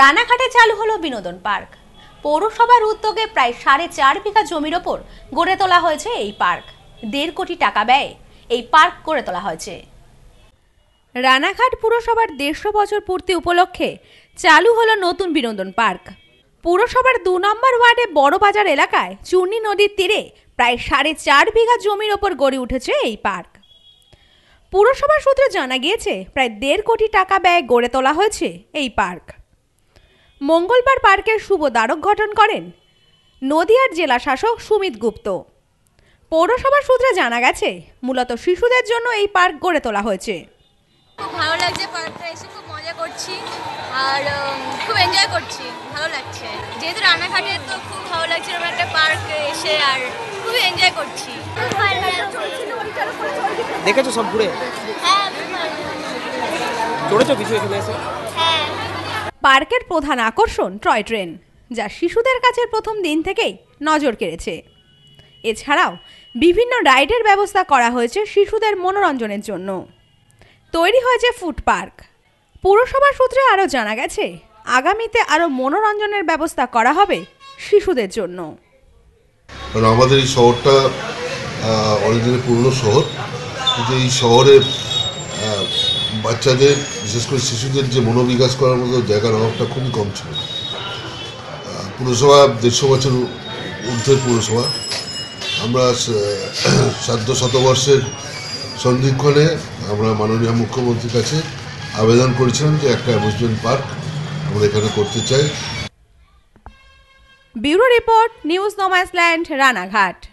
রানাঘাটে চালু হলো বিনোদন পার্ক পৌরসভার উদ্যোগে প্রায় সাড়ে চার বিঘা জমির ওপর গড়ে তোলা হয়েছে এই পার্ক দেড় কোটি টাকা ব্যয় এই পার্ক গড়ে তোলা হয়েছে রানাঘাট পুরসভার দেড়শো বছর পূর্তি উপলক্ষে চালু হলো নতুন বিনোদন পার্ক পুরসভার দু নম্বর ওয়ার্ডে বড়বাজার এলাকায় চূর্ণী নদীর তীরে প্রায় সাড়ে চার বিঘা জমির ওপর গড়ে উঠেছে এই পার্ক পুরসভা সূত্রে জানা গিয়েছে প্রায় দেড় কোটি টাকা ব্যয় গড়ে তোলা হয়েছে এই পার্ক মঙ্গলবার পার্কের শুভ দ্বারক দ্বারকঘটন করেন নদিয়ার জেলা শাসক সুমিত গুপ্ত পৌরসভা সূত্রে জানা গেছে মূলত শিশুদের জন্য এই পার্ক গড়ে তোলা হয়েছে খুব ভালো লাগছে পার্কটা এসে খুব মজা করছি আর খুব এনজয় করছি ভালো লাগছে যেহেতু রান্নাঘাটে তো খুব ভালো লাগছে এরকম একটা পার্ক এসে আর খুব এনজয় করছি দেখেছো সব ঘুরে হ্যাঁ চড়েছো কিছু এখানে এসে পার্কের প্রধান আকর্ষণ টয় ট্রেন যা শিশুদের কাছে প্রথম দিন থেকেই নজর কেড়েছে এছাড়াও বিভিন্ন রাইডের ব্যবস্থা করা হয়েছে শিশুদের মনোরঞ্জনের জন্য তৈরি হয়েছে ফুড পার্ক পুরসভা সূত্রে আরও জানা গেছে আগামীতে আরও মনোরঞ্জনের ব্যবস্থা করা হবে শিশুদের জন্য আমাদের এই শহরটা অনেকদিনের পুরনো শহর এই শহরে বাচ্চাদের বিশেষ করে শিশুদের যে মনোবিকাশ করার মতো জায়গার অভাবটা খুবই কম ছিল পুরসভা দেড়শো বছর ঊর্ধ্বের পুরসভা আমরা সাধ্য শতবর্ষের সন্ধিক্ষণে আমরা মাননীয় মুখ্যমন্ত্রীর কাছে আবেদন করেছিলাম যে একটা অ্যামিউজমেন্ট পার্ক আমরা এখানে করতে চাই bureau report news no man's land Ranaghat